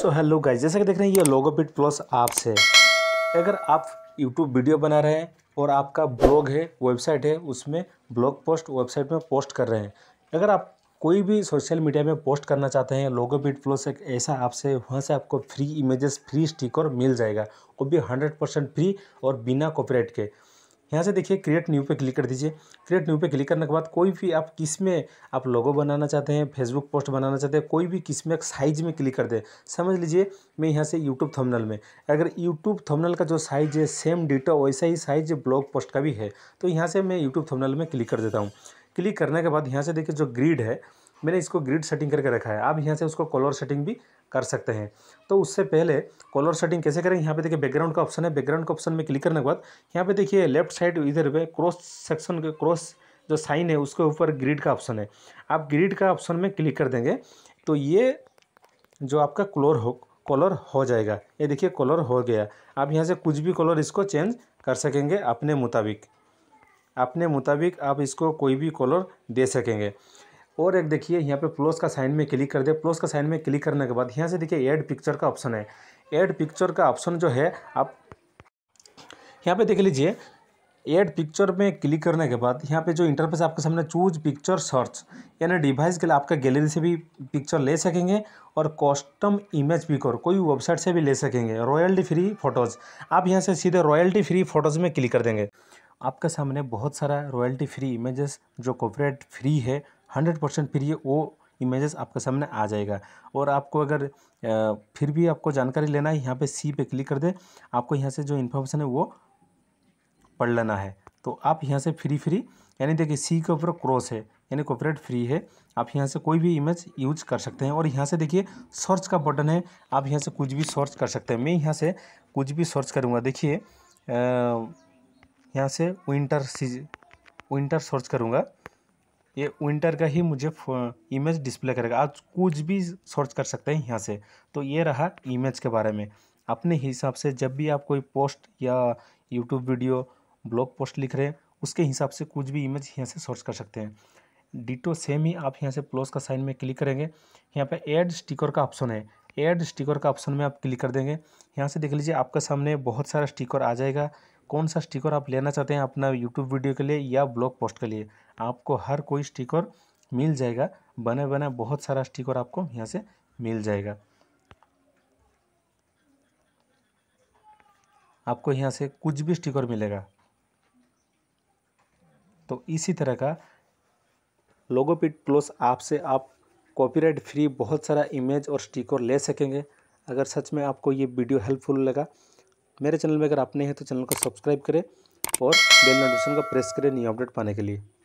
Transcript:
so hello guys जैसा कि देख रहे हैं ये लोगोपिट प्लस ऐप्स है अगर आप यूट्यूब वीडियो बना रहे हैं और आपका ब्लॉग है वेबसाइट है उसमें ब्लॉग पोस्ट वेबसाइट में पोस्ट कर रहे हैं अगर आप कोई भी सोशल मीडिया में पोस्ट करना चाहते हैं लोगोपिट प्लस एक ऐसा ऐप्स है वहाँ से आपको फ्री इमेजेस फ्री स्टिकर मिल जाएगा वो भी हंड्रेड परसेंट फ्री और बिना कॉपरेट के यहाँ से देखिए क्रिएट न्यू पे क्लिक कर दीजिए क्रिएट न्यू पे क्लिक करने के बाद कोई भी आप किस में आप लोगो बनाना चाहते हैं फेसबुक पोस्ट बनाना चाहते हैं कोई भी किस में साइज में क्लिक कर दे समझ लीजिए मैं यहाँ से यूट्यूब थंबनेल में अगर यूट्यूब थंबनेल का जो साइज है सेम डेटा वैसा ही साइज ब्लॉग पोस्ट का भी है तो यहाँ से मैं यूट्यूब थमनल में क्लिक कर देता हूँ क्लिक करने के बाद यहाँ से देखिए जो ग्रिड है मैंने इसको ग्रिड सेटिंग करके रखा है आप यहाँ से उसको कलर सेटिंग भी कर सकते हैं तो उससे पहले कलर सेटिंग कैसे करेंगे यहाँ पे देखिए बैकग्राउंड का ऑप्शन है बैकग्राउंड का ऑप्शन में क्लिक करने के बाद यहाँ पे देखिए लेफ्ट साइड इधर पे क्रॉस सेक्शन के क्रॉस जो साइन है उसके ऊपर ग्रिड का ऑप्शन है आप ग्रिड का ऑप्शन में क्लिक कर देंगे तो ये जो आपका कलर हो कलर हो जाएगा ये देखिए कलर हो गया आप यहाँ से कुछ भी कलर इसको चेंज कर सकेंगे अपने मुताबिक अपने मुताबिक आप इसको कोई भी कलर दे सकेंगे और एक देखिए यहाँ पे प्लस का साइन में क्लिक कर दे प्लस का साइन में क्लिक करने के बाद यहाँ से देखिए ऐड पिक्चर का ऑप्शन है ऐड पिक्चर का ऑप्शन जो है आप यहाँ पे देख लीजिए ऐड पिक्चर में क्लिक करने के बाद यहाँ पे जो इंटरफेस आपके सामने चूज पिक्चर सर्च यानी डिवाइस के लिए आपका गैलरी से भी पिक्चर ले सकेंगे और कॉस्टम इमेज पिकर कोई वेबसाइट से भी ले सकेंगे रॉयल्टी फ्री फ़ोटोज़ आप यहाँ से सीधे रॉयल्टी फ्री फ़ोटोज़ में क्लिक कर देंगे आपके सामने बहुत सारा रॉयल्टी फ्री इमेजेस जो कॉपरेट फ्री है हंड्रेड परसेंट फिर ये वो इमेजेस आपके सामने आ जाएगा और आपको अगर फिर भी आपको जानकारी लेना है यहाँ पे सी पे क्लिक कर दे आपको यहाँ से जो इन्फॉर्मेशन है वो पढ़ लेना है तो आप यहाँ से फ्री फ्री यानी देखिए सी के ऊपर क्रॉस है यानी कॉपरेट फ्री है आप यहाँ से कोई भी इमेज यूज कर सकते हैं और यहाँ से देखिए सर्च का बटन है आप यहाँ से कुछ भी सर्च कर सकते हैं मैं यहाँ से कुछ भी सर्च करूँगा देखिए यहाँ से विंटर सीज विंटर सर्च करूँगा ये विंटर का ही मुझे इमेज डिस्प्ले करेगा आप कुछ भी सर्च कर सकते हैं यहाँ से तो ये रहा इमेज के बारे में अपने हिसाब से जब भी आप कोई पोस्ट या यूट्यूब वीडियो ब्लॉग पोस्ट लिख रहे हैं उसके हिसाब से कुछ भी इमेज यहाँ से सर्च कर सकते हैं डिटो सेम ही आप यहाँ से प्लस का साइन में क्लिक करेंगे यहाँ पर एड स्टिकर का ऑप्शन है एड स्टिकर का ऑप्शन में आप क्लिक कर देंगे यहाँ से देख लीजिए आपके सामने बहुत सारा स्टिकर आ जाएगा कौन सा स्टिकर आप लेना चाहते हैं अपना यूट्यूब वीडियो के लिए या ब्लॉग पोस्ट के लिए आपको हर कोई स्टिकर मिल जाएगा बने बने बहुत सारा स्टिकर आपको यहाँ से मिल जाएगा आपको यहाँ से कुछ भी स्टिकर मिलेगा तो इसी तरह का लोगोपिट प्लस ऐप से आप कॉपीराइट फ्री बहुत सारा इमेज और स्टिकर ले सकेंगे अगर सच में आपको ये वीडियो हेल्पफुल लगा मेरे चैनल में अगर आप हैं तो चैनल को सब्सक्राइब करें और बेल नोटिफिकेशन का प्रेस करें न्यू अपडेट पाने के लिए